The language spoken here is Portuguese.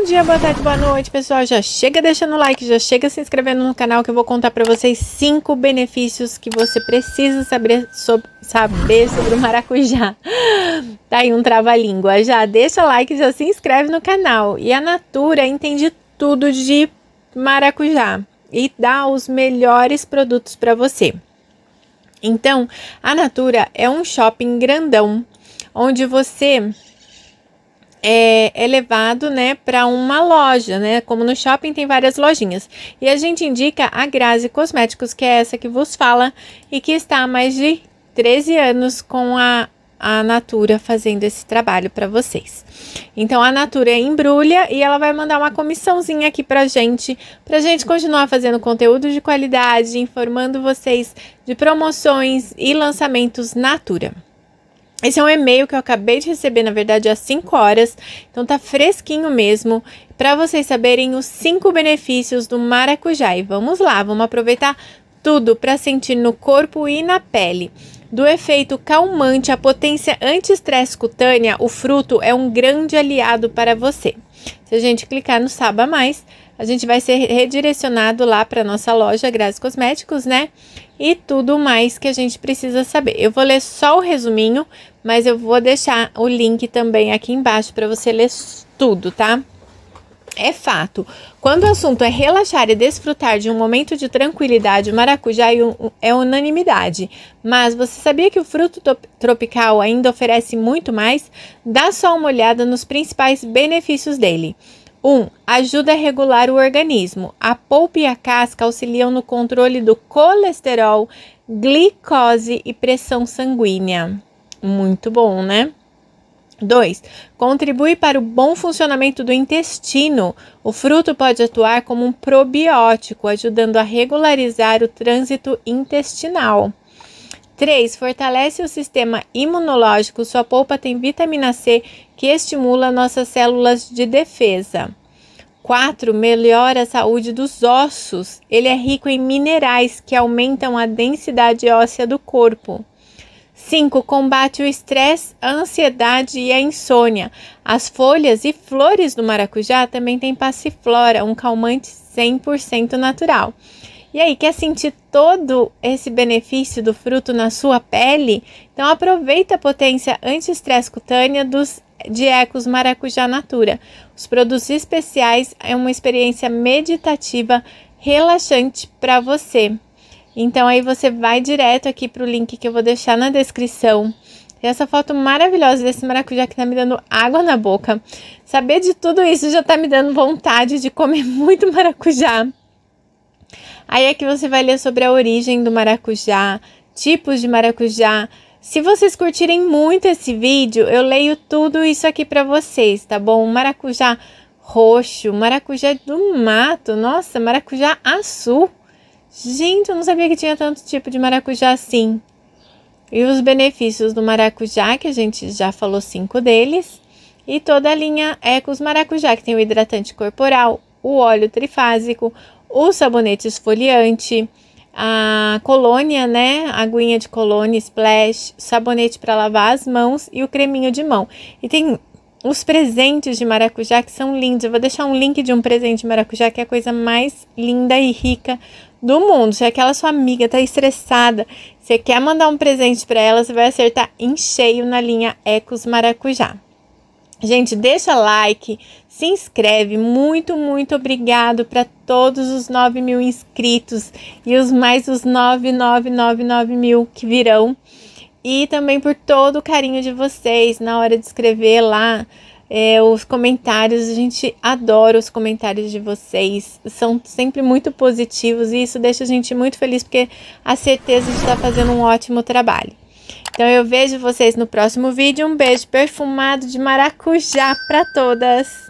Bom dia, boa tarde, boa noite, pessoal. Já chega deixando o like, já chega se inscrevendo no canal que eu vou contar para vocês cinco benefícios que você precisa saber sobre, saber sobre o maracujá. Tá aí um trava-língua. Já deixa o like, já se inscreve no canal. E a Natura entende tudo de maracujá e dá os melhores produtos para você. Então, a Natura é um shopping grandão onde você é, é levado né, para uma loja, né? Como no shopping tem várias lojinhas. E a gente indica a Grazi Cosméticos, que é essa que vos fala e que está há mais de 13 anos com a a Natura fazendo esse trabalho para vocês. Então a Natura embrulha e ela vai mandar uma comissãozinha aqui para gente, para gente continuar fazendo conteúdo de qualidade, informando vocês de promoções e lançamentos Natura. Esse é um e-mail que eu acabei de receber, na verdade, há 5 horas, então tá fresquinho mesmo, para vocês saberem os 5 benefícios do maracujá. E vamos lá, vamos aproveitar tudo para sentir no corpo e na pele. Do efeito calmante à potência anti-estresse cutânea, o fruto é um grande aliado para você. Se a gente clicar no Saba Mais, a gente vai ser redirecionado lá para nossa loja Grazi Cosméticos, né? E tudo mais que a gente precisa saber. Eu vou ler só o resuminho mas eu vou deixar o link também aqui embaixo para você ler tudo, tá? É fato. Quando o assunto é relaxar e desfrutar de um momento de tranquilidade, o maracujá é, é unanimidade. Mas você sabia que o fruto tropical ainda oferece muito mais? Dá só uma olhada nos principais benefícios dele. 1. Um, ajuda a regular o organismo. A polpa e a casca auxiliam no controle do colesterol, glicose e pressão sanguínea. Muito bom, né? 2. Contribui para o bom funcionamento do intestino. O fruto pode atuar como um probiótico, ajudando a regularizar o trânsito intestinal. 3. Fortalece o sistema imunológico. Sua polpa tem vitamina C que estimula nossas células de defesa. 4. Melhora a saúde dos ossos. Ele é rico em minerais que aumentam a densidade óssea do corpo. 5. Combate o estresse, a ansiedade e a insônia. As folhas e flores do maracujá também têm passiflora, um calmante 100% natural. E aí, quer sentir todo esse benefício do fruto na sua pele? Então aproveita a potência anti-estresse cutânea dos de Ecos Maracujá Natura. Os produtos especiais é uma experiência meditativa relaxante para você. Então aí você vai direto aqui para o link que eu vou deixar na descrição. E essa foto maravilhosa desse maracujá que tá me dando água na boca. Saber de tudo isso já tá me dando vontade de comer muito maracujá. Aí aqui você vai ler sobre a origem do maracujá, tipos de maracujá. Se vocês curtirem muito esse vídeo, eu leio tudo isso aqui para vocês, tá bom? Maracujá roxo, maracujá do mato, nossa, maracujá açúcar Gente, eu não sabia que tinha tanto tipo de maracujá assim. E os benefícios do maracujá, que a gente já falou cinco deles. E toda a linha é com os Maracujá, que tem o hidratante corporal, o óleo trifásico, o sabonete esfoliante, a colônia, né? Aguinha de colônia, splash, sabonete para lavar as mãos e o creminho de mão. E tem os presentes de maracujá que são lindos. Eu vou deixar um link de um presente de maracujá que é a coisa mais linda e rica do mundo. Se aquela sua amiga tá estressada, você quer mandar um presente para ela, você vai acertar em cheio na linha Ecos Maracujá. Gente, deixa like, se inscreve. Muito, muito obrigado para todos os 9 mil inscritos e os mais os 9, 9, 9, 9 mil que virão e também por todo o carinho de vocês na hora de escrever lá é, os comentários. A gente adora os comentários de vocês, são sempre muito positivos e isso deixa a gente muito feliz porque a certeza de estar fazendo um ótimo trabalho. Então eu vejo vocês no próximo vídeo. Um beijo perfumado de maracujá para todas!